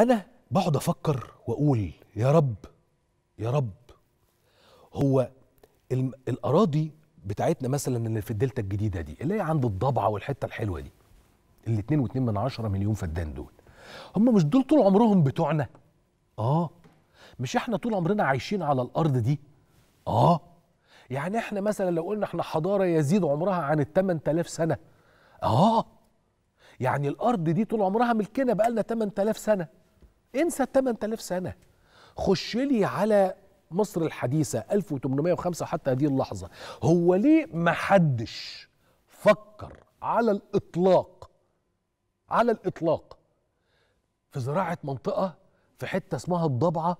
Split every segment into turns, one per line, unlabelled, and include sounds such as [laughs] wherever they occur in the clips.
انا بقعد افكر واقول يا رب يا رب هو الاراضي بتاعتنا مثلا اللي في الدلتا الجديده دي اللي هي عند الضبعه والحته الحلوه دي و 2.2 من عشرة مليون فدان دول هم مش دول طول عمرهم بتوعنا اه مش احنا طول عمرنا عايشين على الارض دي اه يعني احنا مثلا لو قلنا احنا حضاره يزيد عمرها عن ال 8000 سنه اه يعني الارض دي طول عمرها ملكنا بقالنا 8000 سنه انسى ال 8000 سنه خش لي على مصر الحديثه 1805 حتى هذه اللحظه هو ليه ما حدش فكر على الاطلاق على الاطلاق في زراعه منطقه في حته اسمها الضبعه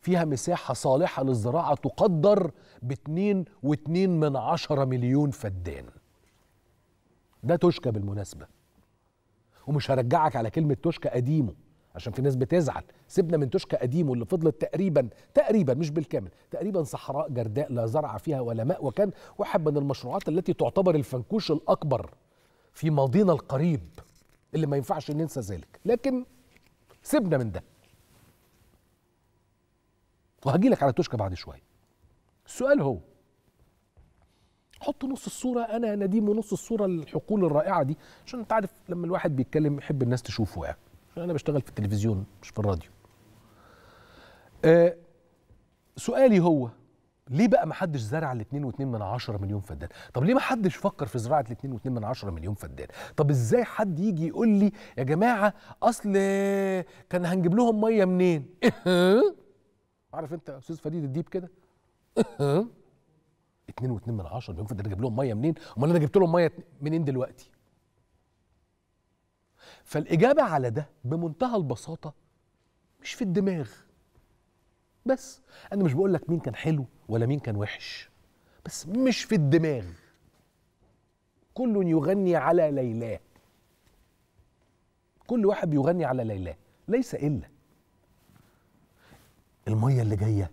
فيها مساحه صالحه للزراعه تقدر ب 2.2 من عشرة مليون فدان ده توشكا بالمناسبه ومش هرجعك على كلمه توشكا قديمه عشان في ناس بتزعل سيبنا من توشكا قديم واللي فضلت تقريبا تقريبا مش بالكامل تقريبا صحراء جرداء لا زرع فيها ولا ماء وكان واحد من المشروعات التي تعتبر الفنكوش الاكبر في ماضينا القريب اللي ما ينفعش ننسى ذلك لكن سيبنا من ده وهجي لك على توشكا بعد شويه السؤال هو حط نص الصورة أنا نديم ونص الصورة الحقول الرائعة دي عشان أنت عارف لما الواحد بيتكلم يحب الناس تشوفه يعني عشان انا بشتغل في التلفزيون مش في الراديو آه سؤالي هو ليه بقى ما حدش زرع ال2.2 من 10 مليون فدان؟ طب ليه ما حدش فكر في زراعه ال2.2 من 10 مليون فدان؟ طب ازاي حد يجي يقول لي يا جماعه اصل كان هنجيب لهم ميه منين؟ [laughs] عارف انت استاذ فريد الديب كده؟ 2.2 [laughs] من 10 مليون فدان جاب لهم ميه منين؟ امال انا جبت لهم ميه منين دلوقتي؟ فالإجابة على ده بمنتهى البساطة مش في الدماغ بس أنا مش بقول لك مين كان حلو ولا مين كان وحش بس مش في الدماغ كل يغني على ليلاه كل واحد بيغني على ليلاه ليس إلا المية اللي جاية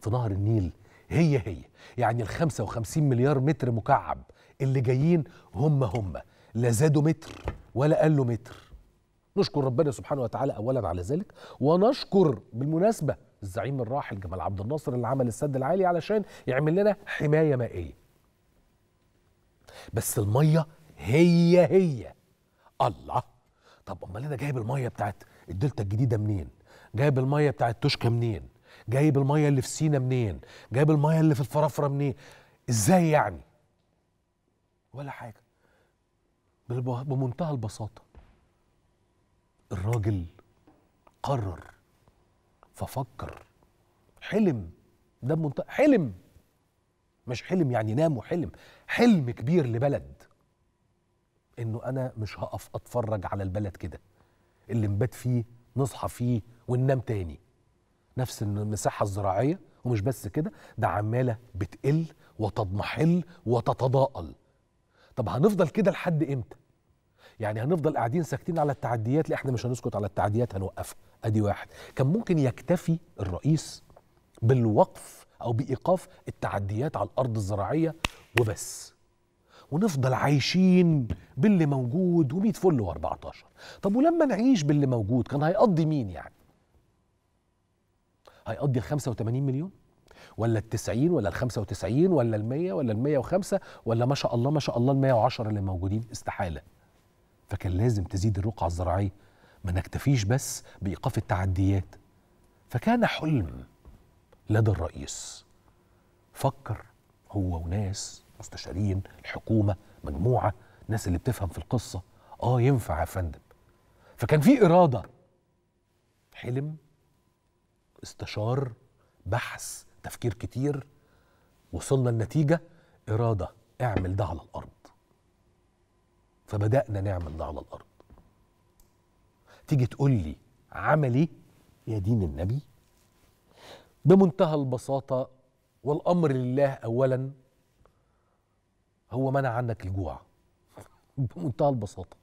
في نهر النيل هي هي يعني ال 55 مليار متر مكعب اللي جايين هم هم لا زادوا متر ولا قالوا متر نشكر ربنا سبحانه وتعالى اولا على ذلك ونشكر بالمناسبه الزعيم الراحل جمال عبد الناصر اللي عمل السد العالي علشان يعمل لنا حمايه مائيه بس الميه هي هي الله طب امال انا جايب الميه بتاعت الدلتا الجديده منين جايب الميه بتاعت توشكا منين جايب الميه اللي في سينا منين جايب الميه اللي في الفرافره منين ازاي يعني ولا حاجه بمنتهى البساطه الراجل قرر ففكر حلم ده منت... حلم مش حلم يعني نام وحلم حلم كبير لبلد انه انا مش هقف اتفرج على البلد كده اللي نبات فيه نصحى فيه وننام تاني نفس المساحه الزراعيه ومش بس كده ده عماله بتقل وتضمحل وتتضاءل طب هنفضل كده لحد امتى يعني هنفضل قاعدين ساكتين على التعديات لا احنا مش هنسكت على التعديات هنوقفها ادي واحد كان ممكن يكتفي الرئيس بالوقف او بايقاف التعديات على الارض الزراعيه وبس ونفضل عايشين باللي موجود و100 فل و14 طب ولما نعيش باللي موجود كان هيقضي مين يعني هيقضي ال 85 مليون ولا ال 90 ولا ال 95 ولا ال 100 ولا ال 105 ولا ما شاء الله ما شاء الله ال 110 اللي موجودين استحاله فكان لازم تزيد الرقعة الزراعية ما نكتفيش بس بإيقاف التعديات فكان حلم لدى الرئيس فكر هو وناس مستشارين الحكومة مجموعة الناس اللي بتفهم في القصة آه ينفع يا فندم فكان في إرادة حلم استشار بحث تفكير كتير وصلنا لنتيجة إرادة اعمل ده على الأرض فبدأنا نعمل ده على الأرض تيجي تقول لي عمل إيه يا دين النبي بمنتهى البساطة والأمر لله أولا هو منع عنك الجوع [laughs] بمنتهى البساطة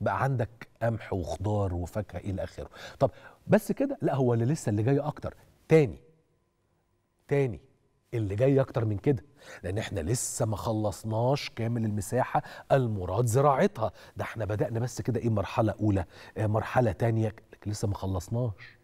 بقى عندك قمح وخضار وفاكهة إلى آخره طب بس كده لا هو اللي لسه اللي جاي أكتر تاني تاني اللي جاي اكتر من كده لان احنا لسه ما خلصناش كامل المساحه المراد زراعتها ده احنا بدانا بس كده ايه مرحله اولى اه مرحله تانية لسه ما خلصناش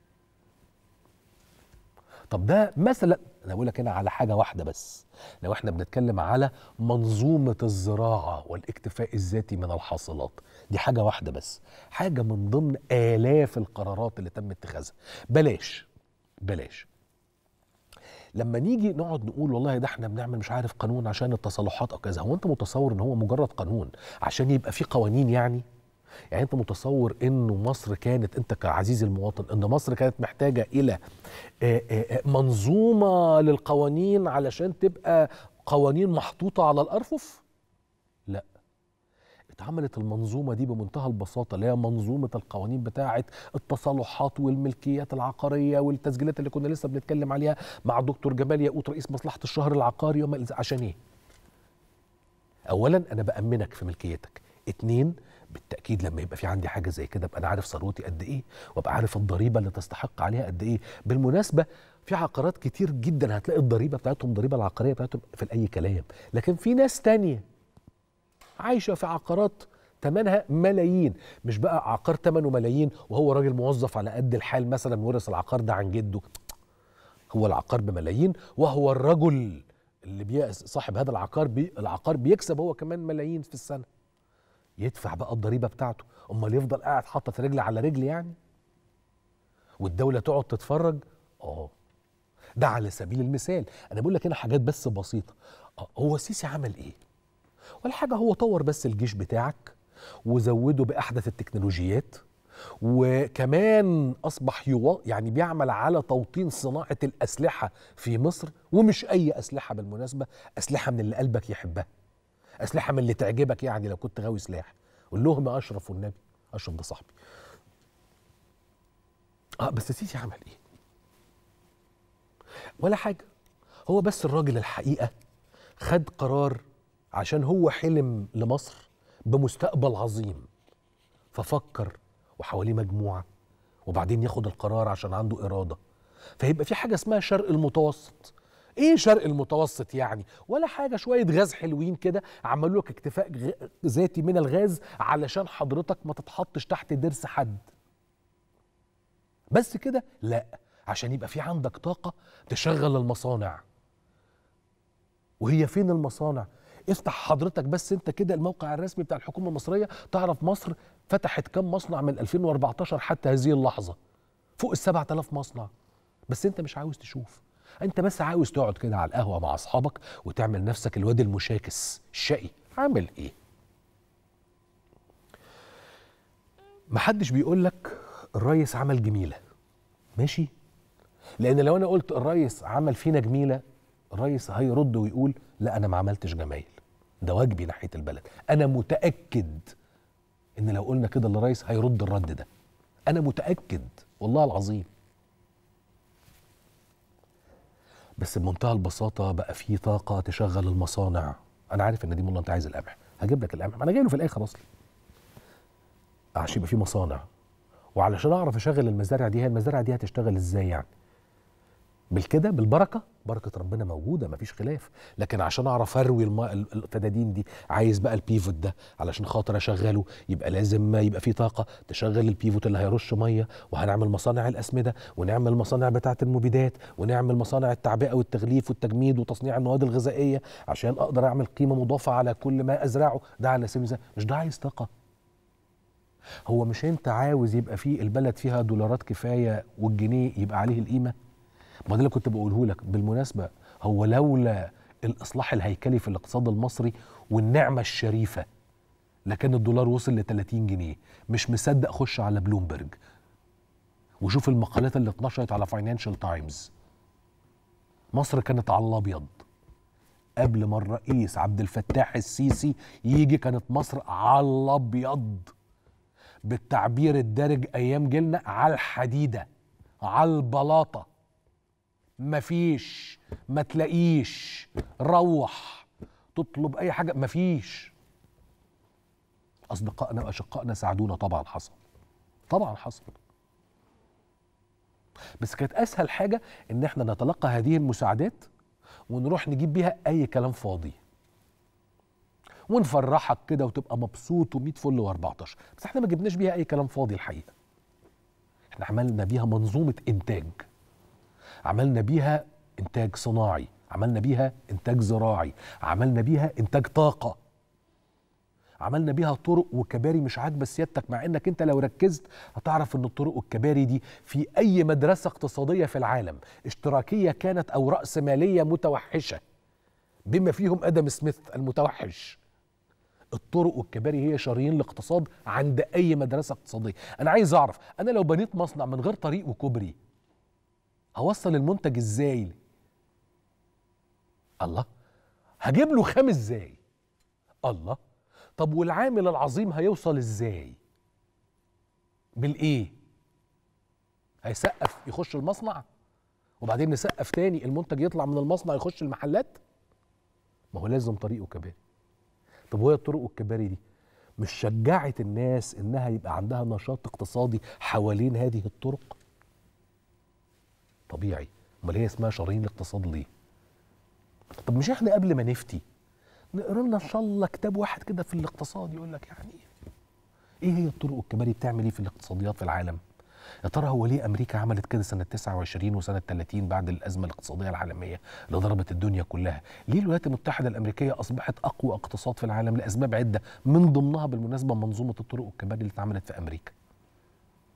طب ده مثلا انا بقول لك هنا على حاجه واحده بس لو احنا بنتكلم على منظومه الزراعه والاكتفاء الذاتي من الحاصلات دي حاجه واحده بس حاجه من ضمن الاف القرارات اللي تم اتخاذها بلاش بلاش لما نيجي نقعد نقول والله ده احنا بنعمل مش عارف قانون عشان التصالحات او كذا هو انت متصور ان هو مجرد قانون عشان يبقى فيه قوانين يعني يعني انت متصور انه مصر كانت انت كعزيزي المواطن ان مصر كانت محتاجه الى منظومه للقوانين علشان تبقى قوانين محطوطه على الارفف اتعملت المنظومه دي بمنتهى البساطه اللي هي منظومه القوانين بتاعه التصالحات والملكيات العقاريه والتسجيلات اللي كنا لسه بنتكلم عليها مع دكتور جمال ياقوت رئيس مصلحه الشهر العقاري وما عشان ايه؟ اولا انا بامنك في ملكيتك اتنين بالتاكيد لما يبقى في عندي حاجه زي كده ابقى انا عارف ثروتي قد ايه وابقى عارف الضريبه اللي تستحق عليها قد ايه بالمناسبه في عقارات كتير جدا هتلاقي الضريبه بتاعتهم الضريبه العقاريه بتاعتهم في اي كلام لكن في ناس تانية عايشه في عقارات تمنها ملايين مش بقى عقار تمنه ملايين وهو راجل موظف على قد الحال مثلا ورث العقار ده عن جده هو العقار بملايين وهو الرجل اللي بي صاحب هذا العقار بي العقار بيكسب هو كمان ملايين في السنه يدفع بقى الضريبه بتاعته امال يفضل قاعد حاطط رجل على رجل يعني والدوله تقعد تتفرج اه ده على سبيل المثال انا بقول لك هنا حاجات بس بسيطه آه، هو سيسي عمل ايه ولا حاجه هو طور بس الجيش بتاعك وزوده باحدث التكنولوجيات وكمان اصبح يو يعني بيعمل على توطين صناعه الاسلحه في مصر ومش اي اسلحه بالمناسبه اسلحه من اللي قلبك يحبها اسلحه من اللي تعجبك يعني لو كنت غاوي سلاح قول لهم يا اشرف والنبي اشرف ده صاحبي اه بس سيسي عمل ايه ولا حاجه هو بس الراجل الحقيقه خد قرار عشان هو حلم لمصر بمستقبل عظيم ففكر وحواليه مجموعه وبعدين ياخد القرار عشان عنده اراده فيبقى في حاجه اسمها شرق المتوسط ايه شرق المتوسط يعني ولا حاجه شويه غاز حلوين كده عملوا لك اكتفاء ذاتي من الغاز علشان حضرتك ما تتحطش تحت ضرس حد بس كده لا عشان يبقى في عندك طاقه تشغل المصانع وهي فين المصانع افتح حضرتك بس انت كده الموقع الرسمي بتاع الحكومه المصريه تعرف مصر فتحت كم مصنع من 2014 حتى هذه اللحظه فوق ال 7000 مصنع بس انت مش عاوز تشوف انت بس عاوز تقعد كده على القهوه مع اصحابك وتعمل نفسك الواد المشاكس الشقي عامل ايه محدش بيقول لك الريس عمل جميله ماشي لان لو انا قلت الريس عمل فينا جميله الريس هيرد ويقول لا انا ما عملتش جمايل ده واجبي ناحيه البلد انا متاكد ان لو قلنا كده للرئيس هيرد الرد ده انا متاكد والله العظيم بس بمنتهى البساطه بقى في طاقه تشغل المصانع انا عارف ان دي مولا انت عايز القمح هجيب لك القمح ما انا له في الاخر اصلا عشان يبقى في مصانع وعلشان اعرف اشغل المزارع دي هي المزارع دي هتشتغل ازاي يعني بالكده بالبركه بركه ربنا موجوده مفيش خلاف لكن عشان اعرف اروي الفدادين دي عايز بقى البيفوت ده علشان خاطر اشغله يبقى لازم يبقى فيه طاقه تشغل البيفوت اللي هيرش ميه وهنعمل مصانع الاسمده ونعمل مصانع بتاعه المبيدات ونعمل مصانع التعبئه والتغليف والتجميد وتصنيع المواد الغذائيه عشان اقدر اعمل قيمه مضافه على كل ما ازرعه ده على سبيل مش ده عايز طاقه هو مش انت عاوز يبقى فيه البلد فيها دولارات كفايه والجنيه يبقى عليه القيمه ما ده اللي كنت بقوله لك بالمناسبه هو لولا الاصلاح الهيكلي في الاقتصاد المصري والنعمه الشريفه لكان الدولار وصل ل 30 جنيه مش مصدق خش على بلومبرج وشوف المقالات اللي اتنشرت على فاينانشال تايمز مصر كانت على الابيض قبل ما الرئيس عبد الفتاح السيسي يجي كانت مصر على الابيض بالتعبير الدارج ايام جيلنا على الحديده على البلاطه مفيش ما تلاقيش روح تطلب اي حاجه مفيش اصدقائنا واشقائنا ساعدونا طبعا حصل طبعا حصل بس كانت اسهل حاجه ان احنا نتلقى هذه المساعدات ونروح نجيب بيها اي كلام فاضي ونفرحك كده وتبقى مبسوط و100 فل و14 بس احنا ما جبناش بيها اي كلام فاضي الحقيقه احنا عملنا بيها منظومه انتاج عملنا بيها انتاج صناعي عملنا بيها انتاج زراعي عملنا بيها انتاج طاقه عملنا بيها طرق وكباري مش عاجبه سيادتك مع انك انت لو ركزت هتعرف ان الطرق والكباري دي في اي مدرسه اقتصاديه في العالم اشتراكيه كانت او راسماليه متوحشه بما فيهم ادم سميث المتوحش الطرق والكباري هي شرايين الاقتصاد عند اي مدرسه اقتصاديه انا عايز اعرف انا لو بنيت مصنع من غير طريق وكوبري اوصل المنتج ازاي الله هجيب له خام ازاي الله طب والعامل العظيم هيوصل ازاي بالايه هيسقف يخش المصنع وبعدين نسقف تاني المنتج يطلع من المصنع يخش المحلات ما هو لازم طريقه كباري طب وهي الطرق الكباري دي مش شجعت الناس انها يبقى عندها نشاط اقتصادي حوالين هذه الطرق طبيعي امال هي اسمها شرايين الاقتصاد ليه طب مش احنا قبل ما نفتي نقرا لنا ان شاء الله كتاب واحد كده في الاقتصاد يقول لك يعني ايه, إيه هي الطرق الكباري بتعمل ايه في الاقتصاديات في العالم يا ترى هو ليه امريكا عملت كده سنه 29 وسنه 30 بعد الازمه الاقتصاديه العالميه اللي ضربت الدنيا كلها ليه الولايات المتحده الامريكيه اصبحت اقوى اقتصاد في العالم لاسباب عده من ضمنها بالمناسبه منظومه الطرق والكباري اللي اتعملت في امريكا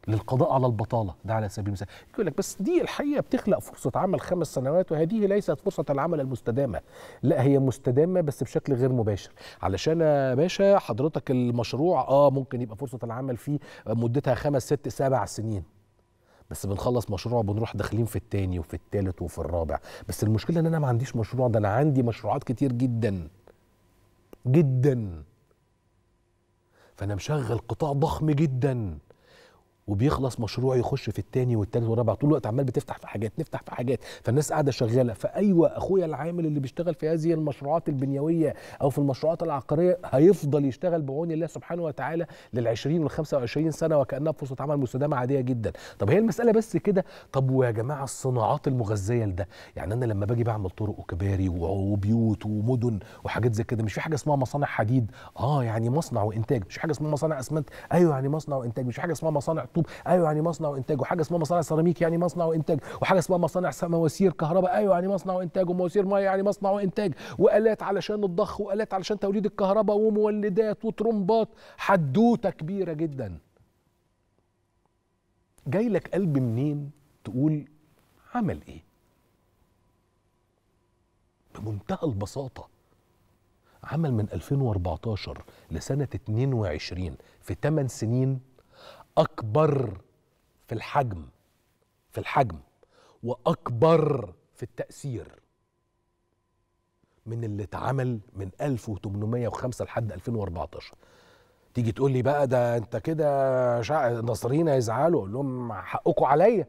للقضاء على البطالة ده على سبيل المثال يقول لك بس دي الحقيقة بتخلق فرصة عمل خمس سنوات وهذه ليست فرصة العمل المستدامة لا هي مستدامة بس بشكل غير مباشر علشان يا باشا حضرتك المشروع اه ممكن يبقى فرصة العمل فيه مدتها خمس ست سبع سنين بس بنخلص مشروع بنروح داخلين في التاني وفي التالت وفي الرابع بس المشكلة ان انا ما عنديش مشروع ده انا عندي مشروعات كتير جدا جدا فانا مشغل قطاع ضخم جدا وبيخلص مشروع يخش في الثاني والثالث والرابع طول الوقت عمال بتفتح في حاجات نفتح في حاجات فالناس قاعده شغاله فايوه اخويا العامل اللي بيشتغل في هذه المشروعات البنيويه او في المشروعات العقاريه هيفضل يشتغل بعون الله سبحانه وتعالى لل 20 وال 25 سنه وكانها فرصه عمل مستدامه عاديه جدا طب هي المساله بس كده طب ويا جماعه الصناعات المغذيه لده يعني انا لما باجي بعمل طرق وكباري وبيوت ومدن وحاجات زي كده مش في حاجه اسمها مصانع حديد اه يعني مصنع وانتاج مش في حاجه اسمها مصانع اسمنت ايوه يعني مصنع وانتاج مش حاجه اسمها مصانع مخطوب ايوه يعني مصنع وانتاج وحاجه اسمها مصانع سيراميك يعني مصنع وانتاج وحاجه اسمها مصانع مواسير كهرباء ايوه يعني مصنع وانتاج ومواسير ميه يعني مصنع وانتاج والات علشان الضخ والات علشان توليد الكهرباء ومولدات وطرمبات حدوته كبيره جدا جاي لك قلب منين تقول عمل ايه بمنتهى البساطه عمل من 2014 لسنه 22 في 8 سنين اكبر في الحجم في الحجم واكبر في التاثير من اللي اتعمل من 1805 لحد 2014 تيجي تقول لي بقى ده انت كده شع... هيزعلوا اقول لهم حقكم عليا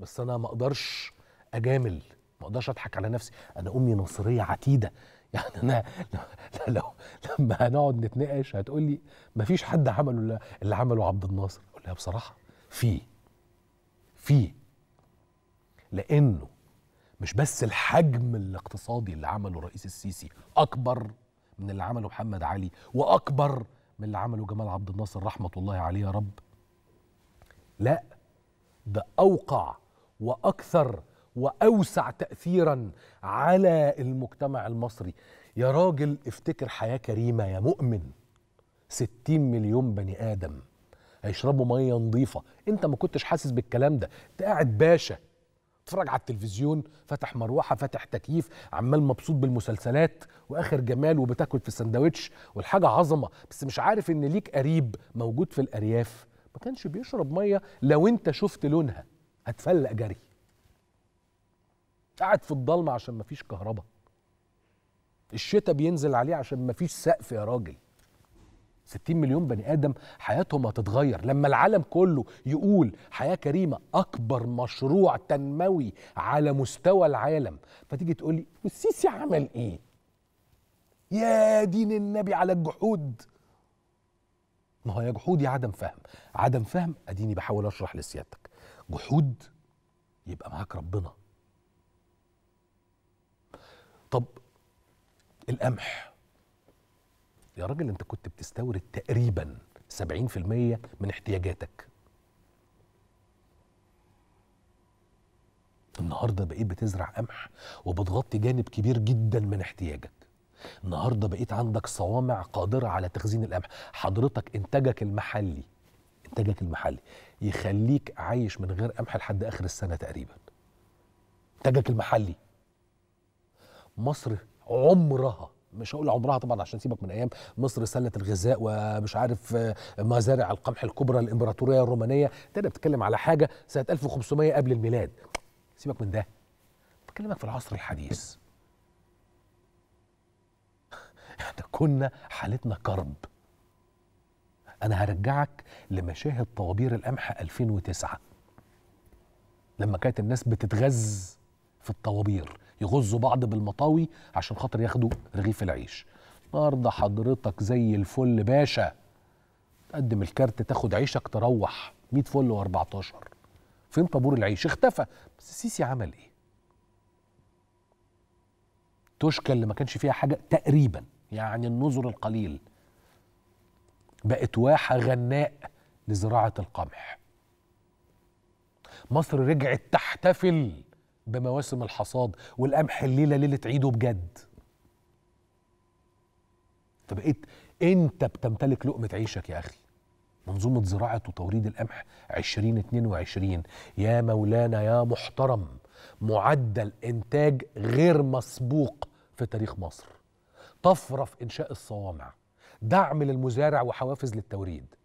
بس انا ما اقدرش اجامل ما اقدرش اضحك على نفسي انا امي نصريه عتيده يعني انا [laughs] لو لما هنقعد نتناقش هتقول لي فيش حد عمله اللي عمله عبد الناصر اقول لها بصراحه في في لانه مش بس الحجم الاقتصادي اللي عمله الرئيس السيسي اكبر من اللي عمله محمد علي واكبر من اللي عمله جمال عبد الناصر رحمه الله عليه يا رب لا ده اوقع واكثر واوسع تاثيرا على المجتمع المصري يا راجل افتكر حياه كريمه يا مؤمن 60 مليون بني ادم هيشربوا ميه نظيفه انت ما كنتش حاسس بالكلام ده انت قاعد باشا تفرج على التلفزيون فاتح مروحه فاتح تكييف عمال مبسوط بالمسلسلات واخر جمال وبتاكل في السندوتش والحاجه عظمه بس مش عارف ان ليك قريب موجود في الارياف ما كانش بيشرب ميه لو انت شفت لونها هتفلق جري قاعد في الضلمه عشان مفيش كهرباء الشتاء بينزل عليه عشان مفيش سقف يا راجل 60 مليون بني ادم حياتهم هتتغير لما العالم كله يقول حياه كريمه اكبر مشروع تنموي على مستوى العالم فتيجي تقول لي والسيسي عمل ايه يا دين النبي على الجحود ما هو يا جحود يا عدم فهم عدم فهم اديني بحاول اشرح لسيادتك جحود يبقى معاك ربنا طب القمح يا راجل انت كنت بتستورد تقريبا 70% من احتياجاتك النهارده بقيت بتزرع قمح وبتغطي جانب كبير جدا من احتياجك النهارده بقيت عندك صوامع قادره على تخزين القمح حضرتك انتاجك المحلي انتاجك المحلي يخليك عايش من غير قمح لحد اخر السنه تقريبا انتاجك المحلي مصر عمرها مش هقول عمرها طبعا عشان سيبك من ايام مصر سله الغذاء ومش عارف آه، مزارع القمح الكبرى الامبراطوريه الرومانيه ده انا بتكلم على حاجه سنه 1500 قبل الميلاد سيبك من ده بكلمك في العصر الحديث احنا كنا حالتنا كرب انا هرجعك لمشاهد طوابير القمح 2009 لما كانت الناس بتتغذ في الطوابير يغزوا بعض بالمطاوي عشان خاطر ياخدوا رغيف العيش النهارده حضرتك زي الفل باشا تقدم الكارت تاخد عيشك تروح 100 فل و14 فين طابور العيش اختفى بس السيسي عمل ايه توشكا اللي ما كانش فيها حاجه تقريبا يعني النظر القليل بقت واحه غناء لزراعه القمح مصر رجعت تحتفل بمواسم الحصاد والقمح الليله ليله عيده بجد فبقيت انت بتمتلك لقمه عيشك يا اخي منظومه زراعه وتوريد القمح 2022 يا مولانا يا محترم معدل انتاج غير مسبوق في تاريخ مصر طفره في انشاء الصوامع دعم للمزارع وحوافز للتوريد